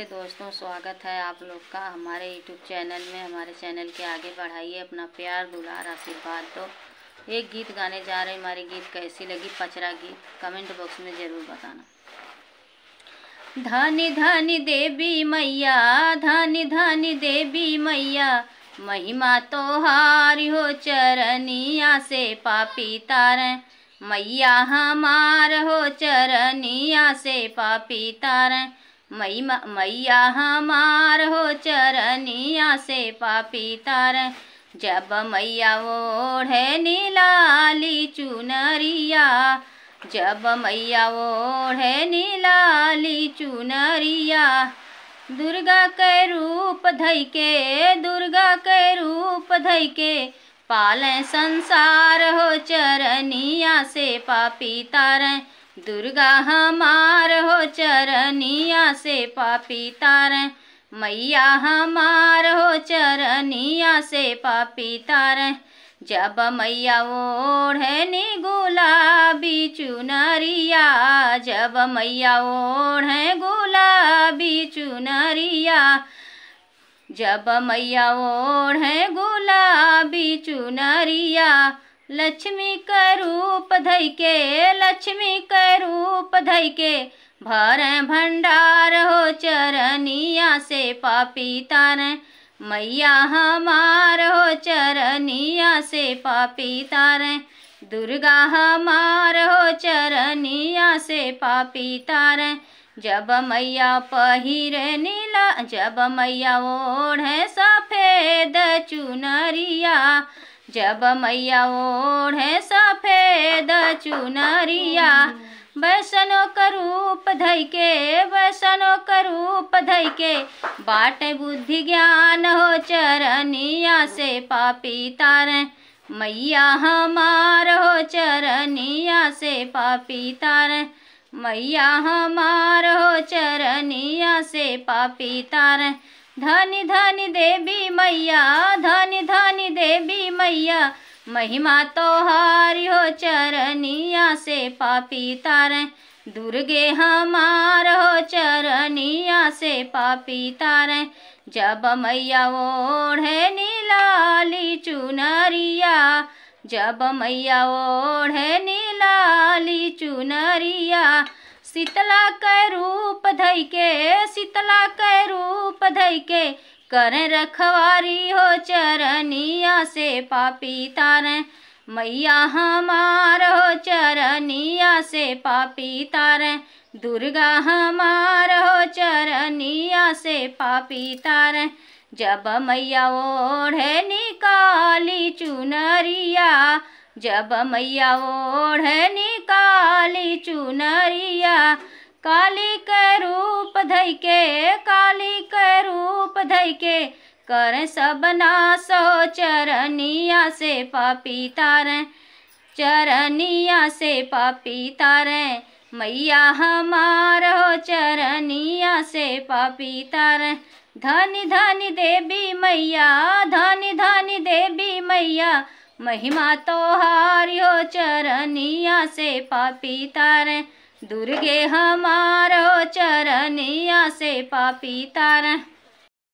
नमस्ते दोस्तों स्वागत है आप लोग का हमारे यूट्यूब चैनल में हमारे चैनल के आगे बढ़ाइए अपना प्यार दुलार आशीर्वाद दो तो एक गीत गाने जा रहे हमारे गीत कैसी लगी पचरा गीत कमेंट बॉक्स में ज़रूर बताना धानी धानी देवी मैया धानी धानी देवी मैया महिमा तो हारी हो चरनिया से पापी तार मैया हमार हो चरनिया से पापी तार मैया हमार हो चरनिया से पापी तार जब मैया ओढ़े नीलाली चुनरिया जब मैया ओढ़े नीलाली चुनरिया दुर्गा के रूप धई के दुर्गा के रूप धई के पालें संसार हो चरनिया से पापी तारें दुर्गा हमार हो चरनिया से पापी तार मैया हमार हो चरनिया से पापी तार जब मैया ओढ़नी गुलाबी चुनरिया जब मैया ओढ़ गुलाबी चुनरिया जब मैया ओढ़ गुलाबी चुनरिया लक्ष्मी का रूप धई के लक्ष्मी का रूप धई के भर भंडार हो चरनिया से पापी तार मैया हमार हो चरनिया से पापी तार दुर्गा हमार हो चरनिया से पापी तार जब मैया पहिर नीला जब मैया ओढ़ सफेद चुनरिया जब मैया ओढ़े सफेद चुनरिया वैसनो करूप धई के वैसनो करूप धई के बाट बुद्धि ज्ञान हो चरनिया से पापी तारे मैया हमार हो चरनिया से पापी तारे मैया हमार हो चरनिया से पापी तारे धन धन देवी मैया धन धन देवी मैया महिमा तो हारी हो चरनिया से पापी तारे दुर्गे हमार हो चरनिया से पापी तारे जब मैया ओढ़े नीलाली चुनरिया जब मैया ओढ़े नीलाली चुनरिया शीतला के रूप धई के शीतला के रूप धई के कर रखवारी हो चरनिया से पापी तारें मैया हमार हो चरनिया से पापी तारें दुर्गा हमार हो चरनिया से पापी तारें जब मैया ओढ़े निकाली चुनरिया जब मैया ओढ़े नि काली चुनरिया काली के रूप धई के काली के रूप धई के कर सबना सो चरनिया से पापी तार चरनिया से पापी तारे मैया हमारो चरनिया से पापी तारें धन धन देवी मैया धन धन देवी मैया महिमा तो हारियो चरनिया से पापी तारे दुर्गे हमारो चरनिया से पापी तारे